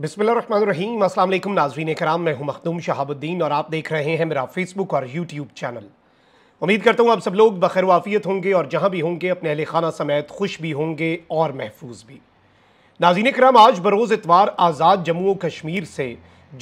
बिसमीम असल नाजरीन कराम मैं हूँ मखदूम शहाबुद्दीन और आप देख रहे हैं मेरा फेसबुक और यूट्यूब चैनल उम्मीद करता हूँ आप सब लोग बखर वाफियत होंगे और जहाँ भी होंगे अपने अहले खाना समेत खुश भी होंगे और महफूज भी नाजीन कराम आज बरोज़ इतवार आज़ाद जम्मू कश्मीर से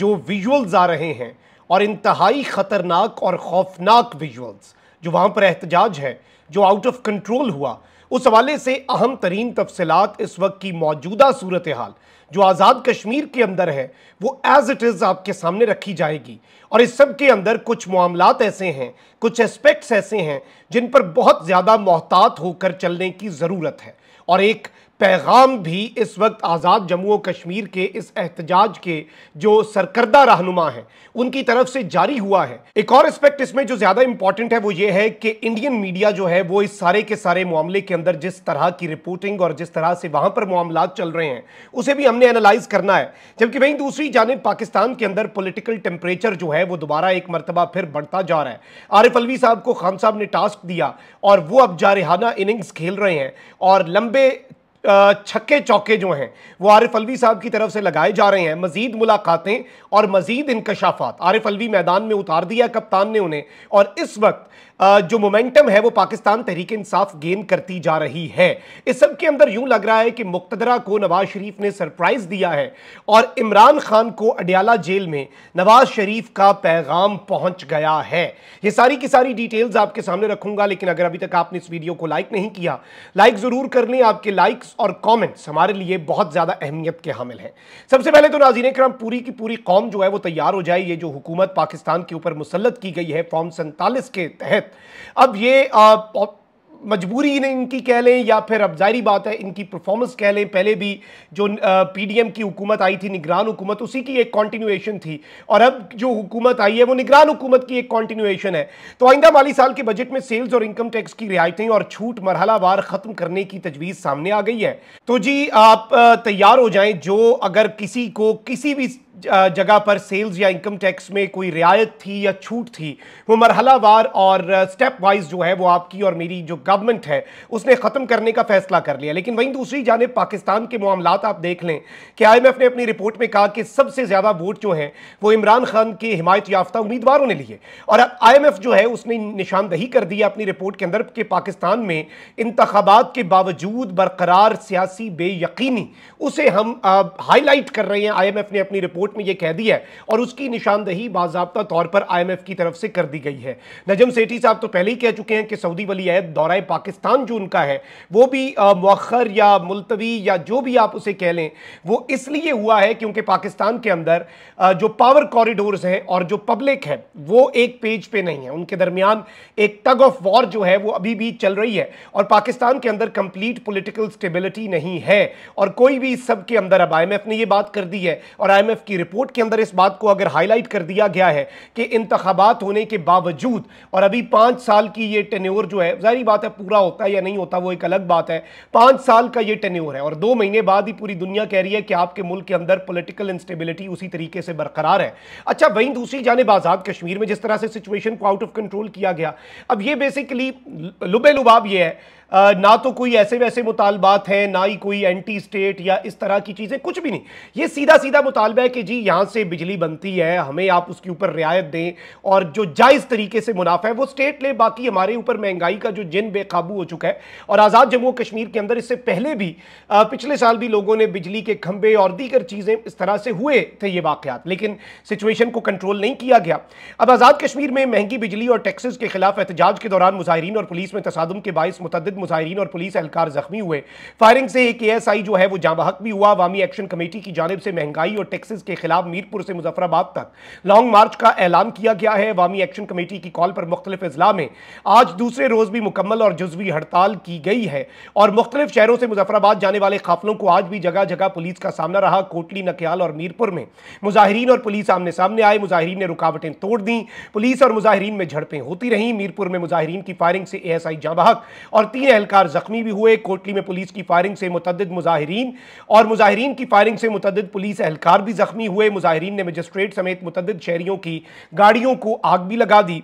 जो विजुअल्स आ रहे हैं और इंतहाई ख़तरनाक और खौफनाक विजुअल्स जो वहाँ पर एहतजाज है जो आउट ऑफ कंट्रोल हुआ उस हवाले से अहम तरीन तफसलत इस वक्त की मौजूदा सूरत हाल जो आज़ाद कश्मीर के अंदर है वो एज़ इट इज़ आपके सामने रखी जाएगी और इस सब के अंदर कुछ मामला ऐसे हैं कुछ एस्पेक्ट्स ऐसे हैं जिन पर बहुत ज़्यादा मोहतात होकर चलने की ज़रूरत है और एक पैगाम भी इस वक्त आज़ाद जम्मू और कश्मीर के इस एहतजाज के जो सरकर्दा रहनुमा हैं उनकी तरफ से जारी हुआ है एक और एस्पेक्ट इसमें जो ज़्यादा इम्पॉर्टेंट है वो ये है कि इंडियन मीडिया जो है वो इस सारे के सारे मामले के अंदर जिस तरह की रिपोर्टिंग और जिस तरह से वहाँ पर मामला चल रहे हैं उसे भी हमने एनालाइज करना है जबकि वहीं दूसरी जानब पाकिस्तान के अंदर पोलिटिकल टेम्परेचर जो है वो दोबारा एक मरतबा फिर बढ़ता जा रहा है आरिफ अलवी साहब को खान साहब ने टास्क दिया और वो अब जारहाना इनिंग्स खेल रहे हैं और लंबे छक्के चौके जो हैं वो आरिफ अलवी साहब की तरफ से लगाए जा रहे हैं मजीद मुलाकातें और मजीद इंकशाफात आरिफ अलवी मैदान में उतार दिया कप्तान ने उन्हें और इस वक्त जो मोमेंटम है वो पाकिस्तान तहरीक इंसाफ गेन करती जा रही है इस सब के अंदर यूं लग रहा है कि मुक्तदरा को नवाज शरीफ ने सरप्राइज दिया है और इमरान खान को अडियाला जेल में नवाज शरीफ का पैगाम पहुंच गया है ये सारी की सारी डिटेल्स आपके सामने रखूंगा लेकिन अगर अभी तक आपने इस वीडियो को लाइक नहीं किया लाइक जरूर कर लें आपके लाइक्स लाइक्स और कमेंट्स हमारे लिए बहुत ज़्यादा अहमियत के हामिल हैं सबसे पहले तो नाजीन कराम पूरी की पूरी कौम जो है वो तैयार हो जाए ये जो हुकूमत पाकिस्तान के ऊपर मुसलत की गई है फॉर्म सैंतालीस के तहत अब ये आ, मजबूरी इनकी कह लें या फिर अब जाहिर बात है इनकी परफॉर्मेंस कह लें पहले भी जो पीडीएम की हुकूमत आई थी निगरान हुकूमत उसी की एक कॉन्टीन्यूएशन थी और अब जो हुकूमत आई है वो निगरान हुकूमत की एक कॉन्टीन्यूएशन है तो आइंदा माली साल के बजट में सेल्स और इनकम टैक्स की रियायतें और छूट मरहलावार ख़त्म करने की तजवीज़ सामने आ गई है तो जी आप तैयार हो जाए जो अगर किसी को किसी भी जगह पर सेल्स या इनकम टैक्स में कोई रियायत थी या छूट थी वो मरहलावार और स्टेप वाइज जो है वो आपकी और मेरी जो गवर्नमेंट है उसने ख़त्म करने का फैसला कर लिया लेकिन वहीं दूसरी जानब पाकिस्तान के मामला आप देख लें कि आई ने अपनी रिपोर्ट में कहा कि सबसे ज़्यादा वोट जो हैं वो इमरान खान के हिमायत याफ्ता उम्मीदवारों ने लिए और अब आई जो है उसने निशानदही कर दी अपनी रिपोर्ट के अंदर कि पाकिस्तान में इंतबात के बावजूद बरकरार सियासी बेयकनी उसे हम हाईलाइट कर रहे हैं आई ने अपनी रिपोर्ट रिपोर्ट में यह कह दिया है और उसकी निशानदेही बाबा तौर पर आईएमएफ की तरफ से कर दी गई है नजम सेठी साहब तो पहले ही कह चुके हैं कि सऊदी वली अहद दौरा पाकिस्तान जो उनका है वो भी मौखर या मुलतवी या जो भी आप उसे कह लें वो इसलिए हुआ है क्योंकि पाकिस्तान के अंदर जो पावर कॉरिडोर्स हैं और जो पब्लिक है वो एक पेज पे नहीं है उनके दरमियान एक टग ऑफ वॉर जो है वो अभी भी चल रही है और पाकिस्तान के अंदर कंप्लीट पॉलिटिकल स्टेबिलिटी नहीं है और कोई भी सबके सब के अंदर अब आईएमएफ ने ये बात कर दी है और आईएमएफ की रिपोर्ट के अंदर इस बात को अगर हाईलाइट कर दिया गया है कि इंतबात होने के बावजूद और अभी पाँच साल की ये टेन्योर जो है जारी बात है पूरा होता है या नहीं होता वो एक अलग बात है पाँच साल का ये टेन्योर है और दो महीने बाद ही पूरी दुनिया कह रही है कि आपके मुल्क के अंदर पोलिटिकल इंस्टेबिलिटी उसी तरीके से बरकरार है अच्छा वहीं दूसरी जानब आज़ाद कश्मीर में जिस तरह से सिचुएशन को आउट ऑफ कंट्रोल किया गया अब ये बेसिकली लुबे लुबाब ये है आ, ना तो कोई ऐसे वैसे मुतालबात हैं ना ही कोई एंटी स्टेट या इस तरह की चीज़ें कुछ भी नहीं ये सीधा सीधा मुतालबा है कि कि जी यहाँ से बिजली बनती है हमें आप उसके ऊपर रियायत दें और जो जायज़ तरीके से मुनाफा है वो स्टेट ले बाकी हमारे ऊपर महंगाई का जो जिन बेकाबू हो चुका है और आज़ाद जम्मू कश्मीर के अंदर इससे पहले भी पिछले साल भी लोगों ने बिजली के खंभे और दीगर चीज़ें इस तरह से हुए थे ये वाकत लेकिन सिचुएशन को कंट्रोल नहीं किया गया अब आज़ाद कश्मीर में महंगी बिजली और टैक्सेस के खिलाफ एहतजाज के दौरान मुजाहरीन और पुलिस में तसादम के बायस मुतद मुजाहरीन और पुलिस एहलकार जख्मी हुए फायरिंग से एक एएसआई जो है वो जामहक भी हुआ अवामी एक्शन कमेटी की जानब से महंगाई और टैक्सेस के खिलाफ मीरपुर से मुजफ्फराबाद तक लॉन्ग मार्च का ऐलान किया गया है अवामी एक्शन कमेटी की कॉल पर मुख्तलिफ अजला में आज दूसरे रोज भी मुकम्मल और जजवी हड़ताल की गई है और मुख्तलिफ शहरों से मुजफ्फराबाद जाने वाले काफलों को आज भी जगह जगह पुलिस का सामना रहा कोटली नकियाल और मीरपुर में मुजाहरीन और पुलिस आमने सामने आए मुजाहरीन ने रुकावटें तोड़ दी पुलिस और मुजाहरीन में झड़पें होती रहीं मीरपुर में मुजाहरीन की फायरिंग से एस आई जाबाहक और तीन एहलकार जख्मी भी हुए कोटली में पुलिस की फायरिंग से मुतद मुजाहरीन और मुजाहरीन की फायरिंग से मुतद पुलिस एहलकार भी जख्मी जख्मी हुए मुजाहरीन ने मजिस्ट्रेट समेत मुतद शहरियों की गाड़ियों को आग भी लगा दी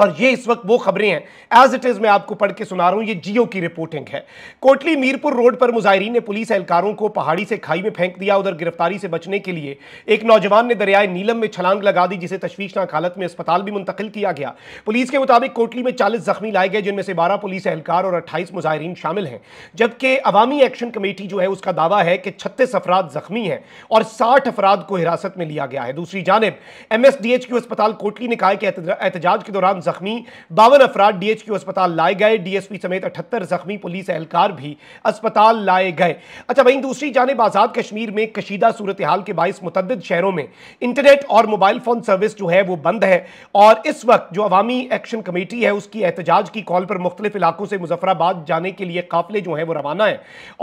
और ये इस वक्त वो खबरें हैं एज इट इज़ मैं आपको पढ़ के सुना रहा हूं ये जियो की रिपोर्टिंग है कोटली मीरपुर रोड पर मुजाहरीन ने पुलिस एहलकारों को पहाड़ी से खाई में फेंक दिया उधर गिरफ्तारी से बचने के लिए एक नौजवान ने दरियाए नीलम में छलांग लगा दी जिसे तश्वीशनाक हालत में अस्पताल भी मुंतकिल किया गया पुलिस के मुताबिक कोटली में चालीस जख्मी लाए गए जिनमें से बारह पुलिस एहलकार और अट्ठाईस मुजाहरीन शामिल हैं जबकि अवामी एक्शन कमेटी जो है उसका दावा है कि छत्तीस अफराद जख्मी हैं और साठ अफराद को हिरासत में लिया गया है दूसरी जानब M S D H Q अस्पताल कोटली ने कहा कि एहतजाज के दौरान जख्मी बावन अफराद डीएचक्यू अस्पताल लाए गए डीएसपी समेत अठहत्तर जख्मी पुलिस एहलकार भी अस्पताल लाए गए अच्छा वहीं दूसरी जानब आज़ाद कश्मीर में कशीदा सूरत हाल के बाईस मुतद शहरों में इंटरनेट और मोबाइल फ़ोन सर्विस जो है वो बंद है और इस वक्त जो अवामी एक्शन कमेटी है उसकी एहतजाज की कॉल पर मुख्तलिफ इलाकों से मुजफ्फराबाद जाने के लिए काफिले जो है वो रवाना है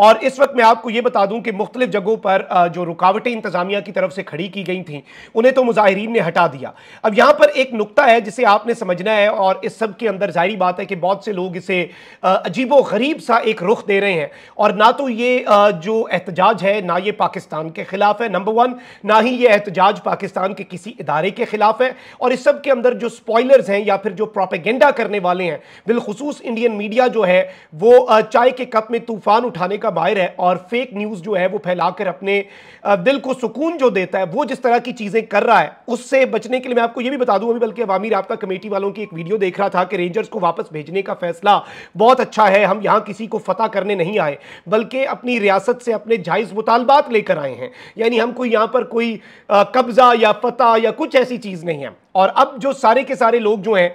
और इस वक्त मैं आपको यह बता दूं कि मुख्तलिफ जगहों पर जो रुकावटें इंतजामिया की तरफ से खड़ी की गई थी उन्हें तो मुजाहरीन ने हटा दिया अब यहां पर एक नुकता है जिसे आपने समझना है है और इस सब के अंदर जाहिर बात है कि बहुत से लोग इसे अजीबो गरीब सा एक रुख दे रहे हैं और ना तो ये जो एहतजाज है ना ये पाकिस्तान के ख़िलाफ़ है नंबर वन ना ही ये एहतजाज पाकिस्तान के किसी इदारे के ख़िलाफ़ है और इस सब के अंदर जो स्पॉयलर्स हैं या फिर जो प्रोपेगेंडा करने वाले हैं बिलखसूस इंडियन मीडिया जो है वो चाय के कप में तूफ़ान उठाने का बाहर है और फेक न्यूज़ जो है वो फैलाकर अपने दिल को सुकून जो देता है वो जिस तरह की चीज़ें कर रहा है उससे बचने के लिए मैं आपको ये भी बता दूं अभी बल्कि अवामी रबता कमेटी वालों की एक वीडियो देख रहा था कि रेंजर्स को वापस भेजने का फैसला बहुत अच्छा है हम यहाँ किसी को फतेह करने नहीं आए बल्कि अपनी रियासत से अपने जायज़ मुतालबात लेकर आए हैं यानी हम कोई यहाँ पर कोई कब्ज़ा या फतेह या कुछ ऐसी चीज़ नहीं है और अब जो सारे के सारे लोग जो हैं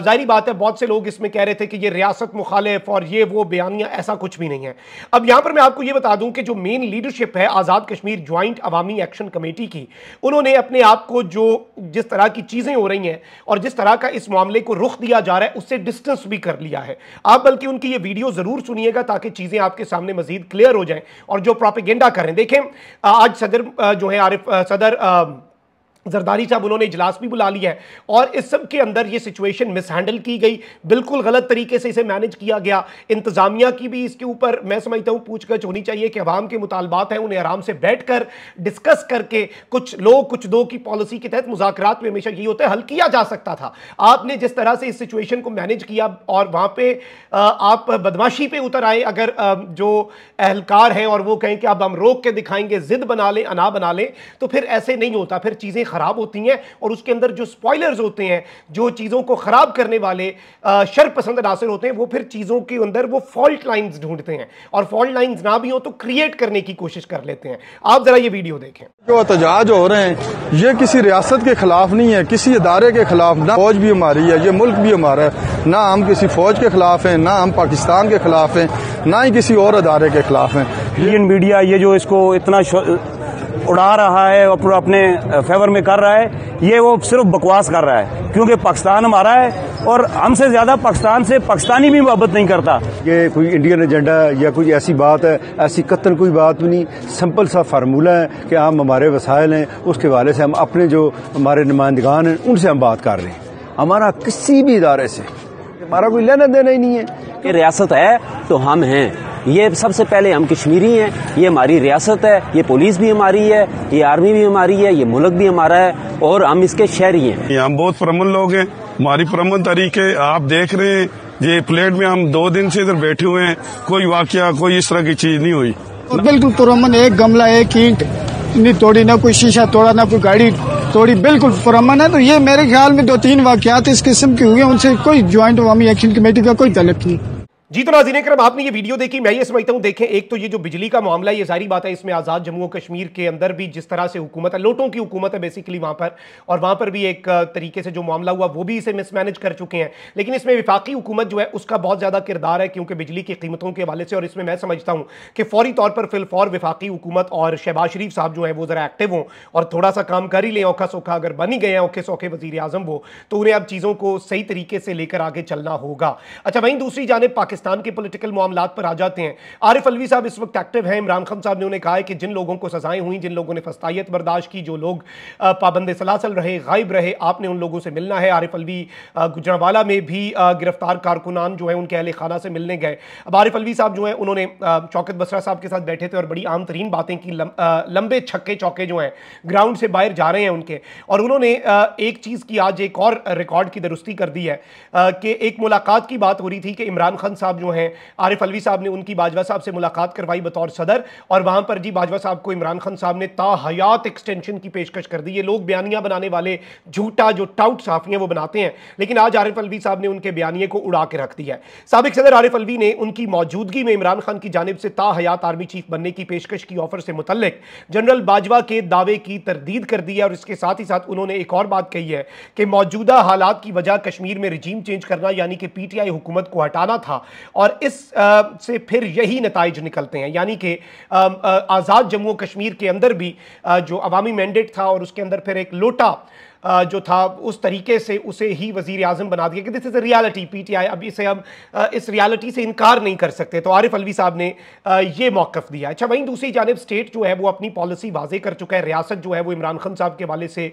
जाहरी बात है बहुत से लोग इसमें कह रहे थे कि ये रियासत मुखालिफ और ये वो बयानिया ऐसा कुछ भी नहीं है अब यहाँ पर मैं आपको ये बता दूँ कि जो मेन लीडरशिप है Azad Kashmir joint Awami action committee की उन्होंने अपने आप को जो जिस तरह की चीज़ें हो रही हैं और जिस तरह का इस मामले को रुख दिया जा रहा है उससे डिस्टेंस भी कर लिया है आप बल्कि उनकी ये वीडियो ज़रूर सुनिएगा ताकि चीज़ें आपके सामने मजीद क्लियर हो जाएँ और जो प्रॉपिगेंडा करें देखें आज सदर जो है आरिफ सदर आ, जरदारी साहब उन्होंने इजलास भी बुला लिया है और इस सब के अंदर ये सिचुएशन मिसहैंडल की गई बिल्कुल गलत तरीके से इसे मैनेज किया गया इंतज़ामिया की भी इसके ऊपर मैं समझता हूँ पूछगछ होनी चाहिए कि अवाम के मुतालबात हैं उन्हें आराम से बैठ कर डिस्कस करके कुछ लो कुछ दो की पॉलिसी के तहत मुजाकर में हमेशा ये होता है हल किया जा सकता था आपने जिस तरह से इस सिचुएशन को मैनेज किया और वहाँ पर आप बदमाशी पर उतर आए अगर जो अहलकार हैं और वो कहें कि अब हम रोक के दिखाएंगे जिद बना लें अना बना लें तो फिर ऐसे नहीं होता फिर चीज़ें ख़राब होती हैं और उसके अंदर जो स्पॉयलर्स होते हैं जो चीज़ों को ख़राब करने वाले शर पसंद अनासर होते हैं वो फिर चीज़ों के अंदर वो फॉल्ट लाइन्स ढूंढते हैं और फॉल्ट लाइन्स ना भी हों तो क्रिएट करने की कोशिश कर लेते हैं आप ज़रा ये वीडियो देखें जो एहतजाज हो रहे हैं ये किसी रियासत के ख़िलाफ़ नहीं है किसी इदारे के ख़िलाफ़ ना फौज भी हमारी है ये मुल्क भी हमारा है ना हम किसी फौज के ख़िलाफ़ हैं ना हम पाकिस्तान के ख़िलाफ़ हैं ना ही किसी और अदारे के ख़िलाफ़ हैं मीडिया ये जो इसको इतना उड़ा रहा है और अपने फेवर में कर रहा है ये वो सिर्फ बकवास कर रहा है क्योंकि पाकिस्तान हमारा है और हमसे ज़्यादा पाकिस्तान से पाकिस्तानी भी मोहब्बत नहीं करता ये कोई इंडियन एजेंडा या कोई ऐसी बात है ऐसी कतल कोई बात भी नहीं सिंपल सा फार्मूला है कि हम हमारे वसायल हैं उसके हवाले से हम अपने जो हमारे नुमाइंदगान हैं उनसे हम बात कर रहे हैं हमारा किसी भी इदारे से हमारा कोई लेना देना ही नहीं है कि रियासत है तो हम हैं ये सबसे पहले हम कश्मीरी हैं ये हमारी रियासत है ये पुलिस भी हमारी है ये आर्मी भी हमारी है ये मुल्क भी हमारा है और हम इसके शहरी हैं हम बहुत प्रमन लोग हैं हमारी प्रमन तरीके आप देख रहे हैं ये प्लेट में हम दो दिन से इधर बैठे हुए हैं कोई वाक्य कोई इस तरह की चीज नहीं हुई बिल्कुल पुरमन तो एक गमला एक ईंट नहीं तोड़ी ना कोई शीशा तोड़ा ना कोई गाड़ी तोड़ी बिल्कुल पुरमन है तो ये मेरे ख्याल में दो तीन वाक्यात इस किस्म के हुए उनसे कोई ज्वाइंट अवामी एक्शन कमेटी का कोई तलब नहीं जी तो नाजीन करम आपने ये वीडियो देखी मैं ये समझता हूँ देखें एक तो ये जो बिजली का मामला है ये सारी बात है इसमें आज़ाद जम्मू और कश्मीर के अंदर भी जिस तरह से हुकूमत है लोटों की हुकूमत है बेसिकली वहाँ पर और वहाँ पर भी एक तरीके से जो मामला हुआ वो भी इसे मिसमैनेज कर चुके हैं लेकिन इसमें विफाकी हुकूमत जो है उसका बहुत ज़्यादा किरदार है क्योंकि बिजली की कीमतों के हवाले से और इसमें मैं समझता हूँ कि फौरी तौर पर फिलफौर विफाकी हुकूमत और शहबाज शरीफ साहब जो है वो ज़रा एक्टिव हों और थोड़ा सा काम कर ही लें औखा सौखा अगर बन ही गए हैं औखे सौखे वजी अजम वो तो उन्हें अब चीज़ों को सही तरीके से लेकर आगे चलना होगा अच्छा वहीं दूसरी जानब पाकिस्तान पाकिस्तान के पोलिटिकल मामला पर आ जाते हैं आरिफ अलवी साहब इस वक्त एक्टिव हैं इमरान खान साहब ने उन्हें कहा है कि जिन लोगों को सजाएं हुई जिन लोगों ने फस्तायत बर्दाश्त की जो लोग पाबंद सलासल रहे गायब रहे आपने उन लोगों से मिलना है आरिफ अलवी गुजरावाला में भी गिरफ्तार कारकुनान जो है उनके अहल खाना से मिलने गए अब आरिफ अलवी साहब जो है उन्होंने चौकत बसरा साहब के साथ बैठे थे और बड़ी आम तरीन बातें की लंबे छक्के चौके जो हैं ग्राउंड से बाहर जा रहे हैं उनके और उन्होंने एक चीज़ की आज एक और रिकॉर्ड की दुरुस्ती कर दी है कि एक मुलाकात की बात हो रही थी कि इमरान खान साहब साहब जो हैं आरिफ अलवी साहब ने उनकी बाजवा साहब से मुलाकात करवाई बतौर सदर और वहाँ पर जी बाजवा साहब को इमरान खान साहब ने ताहयात एक्सटेंशन की पेशकश कर दी ये लोग बयानियाँ बनाने वाले झूठा जो टाउट साफी हैं वो बनाते हैं लेकिन आज आरिफ अलवी साहब ने उनके बयानिए को उड़ा के रख दिया है सबक सदर आरिफ अलवी ने उनकी मौजूदगी में इमरान खान की जानब से ताहयात आर्मी चीफ बनने की पेशकश की ऑफर से मुतल जनरल बाजवा के दावे की तरदीद कर दी है और इसके साथ ही साथ उन्होंने एक और बात कही है कि मौजूदा हालात की वजह कश्मीर में रिजीम चेंज करना यानी कि पीटीआई हुकूमत को हटाना था और इस आ, से फिर यही नतज निकलते हैं यानी कि आज़ाद जम्मू कश्मीर के अंदर भी आ, जो अवामी मैंडेट था और उसके अंदर फिर एक लोटा जो था उस तरीके से उसे ही वजीर अजम बना दिया कि this is a reality P T I अब इसे हम इस रियलिटी से इनकार नहीं कर सकते तो आरिफ अलवी साहब ने ये मौक़ दिया अच्छा वहीं दूसरी जानब स्टेट जो है वो अपनी पॉलिसी वाजे कर चुका है रियासत जो है वो इमरान खान साहब के हवाले से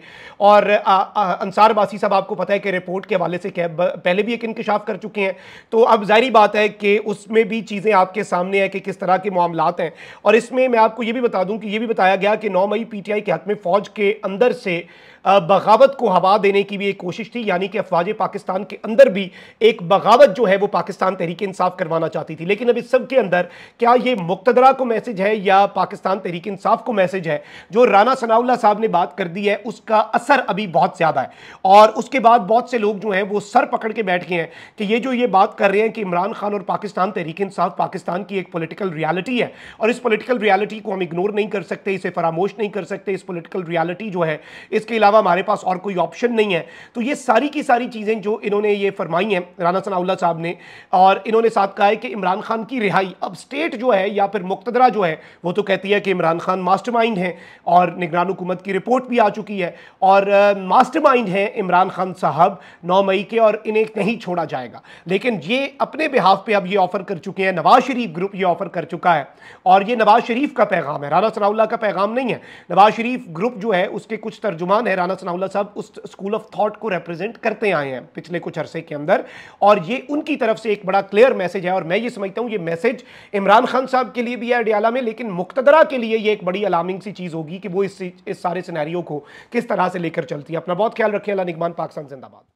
और अंसार बासी साहब आपको पता है कि रिपोर्ट के हवाले से क्या पहले भी एक इंकशाफ कर चुके हैं तो अब जाहरी बात है कि उसमें भी चीज़ें आपके सामने है कि किस तरह के मामला हैं और इसमें मैं आपको ये भी बता दूँ कि ये भी बताया गया कि नौ मई पी टी आई के हक में फ़ौज के अंदर से बगावत को हवा देने की भी एक कोशिश थी यानी कि अफवाज पाकिस्तान के अंदर भी एक बगावत जो है वो पाकिस्तान तहरीक इंसाफ करवाना चाहती थी लेकिन अब इस अंदर क्या ये मुक्तदरा को मैसेज है या पाकिस्तान तहरीक इंसाफ को मैसेज है जो राना सनाउल्ला साहब ने बात कर दी है उसका असर अभी बहुत ज़्यादा है और उसके बाद बहुत से लोग जो हैं वो सर पकड़ के बैठ गए हैं कि ये जो ये बात कर रहे हैं कि इमरान खान और पाकिस्तान तहरीक इंसाफ पाकिस्तान की एक पोलिटिकल रियालिटी है और इस पोलिटिकल रियालिटी को हम इग्नोर नहीं कर सकते इसे फरामोश नहीं कर सकते इस पोलिटिकल रियालिटी जो है इसके अलावा अलावा हमारे पास और कोई ऑप्शन नहीं है तो ये सारी की सारी चीज़ें जो इन्होंने ये फरमाई हैं राना सनाउल्ला साहब ने और इन्होंने साथ कहा है कि इमरान खान की रिहाई अब स्टेट जो है या फिर मुक्तदरा जो है वो तो कहती है कि इमरान खान मास्टरमाइंड हैं और निगरान हुकूमत की रिपोर्ट भी आ चुकी है और मास्टरमाइंड हैं इमरान खान साहब नौ मई के और इन्हें नहीं छोड़ा जाएगा लेकिन ये अपने बिहाफ पर अब ये ऑफ़र कर चुके हैं नवाज शरीफ ग्रुप ये ऑफ़र कर चुका है और ये नवाज शरीफ का पैगाम है राना सनाउल्ला का पैगाम नहीं है नवाज शरीफ ग्रुप जो है उसके कुछ तर्जुमान है राना सनाउल्ला साहब उस स्कूल ऑफ थॉट को रिप्रेजेंट करते आए हैं पिछले कुछ अरसे के अंदर और ये उनकी तरफ से एक बड़ा क्लियर मैसेज है और मैं ये समझता हूँ ये मैसेज इमरान खान साहब के लिए भी है अडियाला में लेकिन मुख्तरा के लिए ये एक बड़ी अलार्मिंग सी चीज़ होगी कि वो इस इस सारे सिनेरियो को किस तरह से लेकर चलती है अपना बहुत ख्याल रखें अला निगमान पाकिस्तान जिंदाबाद